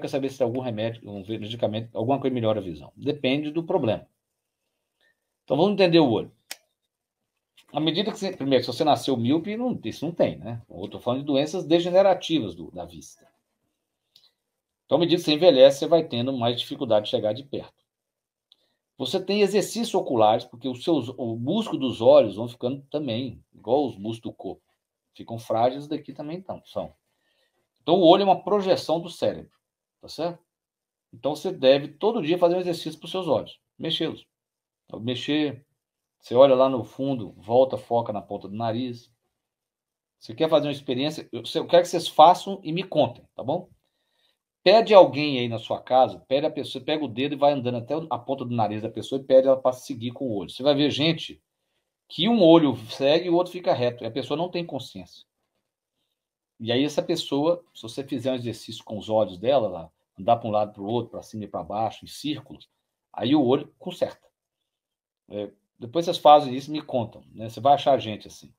quer saber se tem algum remédio, um medicamento, alguma coisa melhora a visão. Depende do problema. Então vamos entender o olho. À medida que você, primeiro, se você nasceu míope, não, isso não tem, né? Eu estou falando de doenças degenerativas do, da vista. Então, à medida que você envelhece, você vai tendo mais dificuldade de chegar de perto. Você tem exercícios oculares, porque os seus, o músculo dos olhos vão ficando também, igual os músculos do corpo. Ficam frágeis, daqui também então, são. Então, o olho é uma projeção do cérebro. Tá certo? Então você deve todo dia fazer um exercício para os seus olhos, mexê-los. Então, mexer, você olha lá no fundo, volta, foca na ponta do nariz. Você quer fazer uma experiência? Eu, eu quero que vocês façam e me contem, tá bom? Pede alguém aí na sua casa, pede a pessoa, pega o dedo e vai andando até a ponta do nariz da pessoa e pede ela para seguir com o olho. Você vai ver gente que um olho segue e o outro fica reto. E a pessoa não tem consciência. E aí, essa pessoa, se você fizer um exercício com os olhos dela, lá, andar para um lado para o outro, para cima e para baixo, em círculos, aí o olho conserta. É, depois vocês fazem isso e me contam. Né? Você vai achar gente assim.